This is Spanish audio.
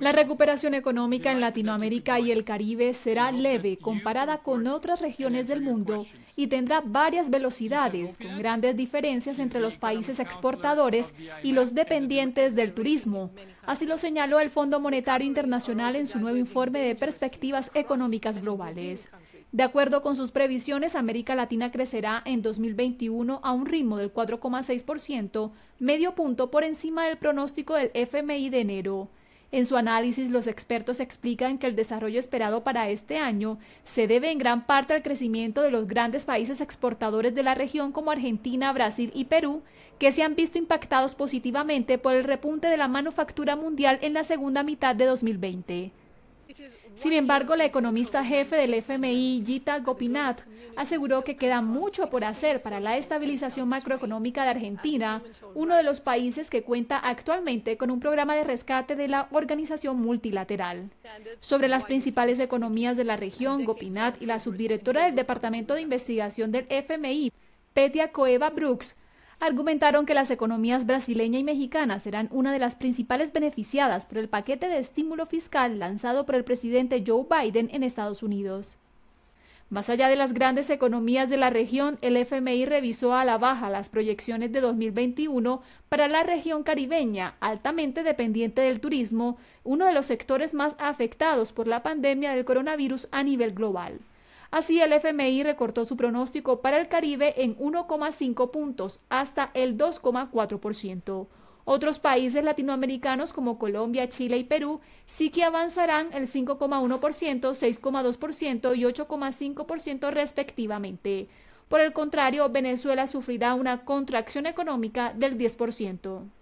La recuperación económica en Latinoamérica y el Caribe será leve comparada con pues, otras regiones del mundo y tendrá varias velocidades, con grandes diferencias entre los países exportadores y los dependientes del turismo. Así lo señaló el Fondo Monetario Internacional en su nuevo informe de perspectivas económicas globales. De acuerdo con sus previsiones, América Latina crecerá en 2021 a un ritmo del 4,6%, medio punto por encima del pronóstico del FMI de enero. En su análisis, los expertos explican que el desarrollo esperado para este año se debe en gran parte al crecimiento de los grandes países exportadores de la región como Argentina, Brasil y Perú, que se han visto impactados positivamente por el repunte de la manufactura mundial en la segunda mitad de 2020. Sin embargo, la economista jefe del FMI, Gita Gopinath, aseguró que queda mucho por hacer para la estabilización macroeconómica de Argentina, uno de los países que cuenta actualmente con un programa de rescate de la organización multilateral. Sobre las principales economías de la región, Gopinath y la subdirectora del Departamento de Investigación del FMI, Petia Coeva Brooks, argumentaron que las economías brasileña y mexicana serán una de las principales beneficiadas por el paquete de estímulo fiscal lanzado por el presidente Joe Biden en Estados Unidos. Más allá de las grandes economías de la región, el FMI revisó a la baja las proyecciones de 2021 para la región caribeña, altamente dependiente del turismo, uno de los sectores más afectados por la pandemia del coronavirus a nivel global. Así, el FMI recortó su pronóstico para el Caribe en 1,5 puntos hasta el 2,4%. Otros países latinoamericanos como Colombia, Chile y Perú sí que avanzarán el 5,1%, 6,2% y 8,5% respectivamente. Por el contrario, Venezuela sufrirá una contracción económica del 10%.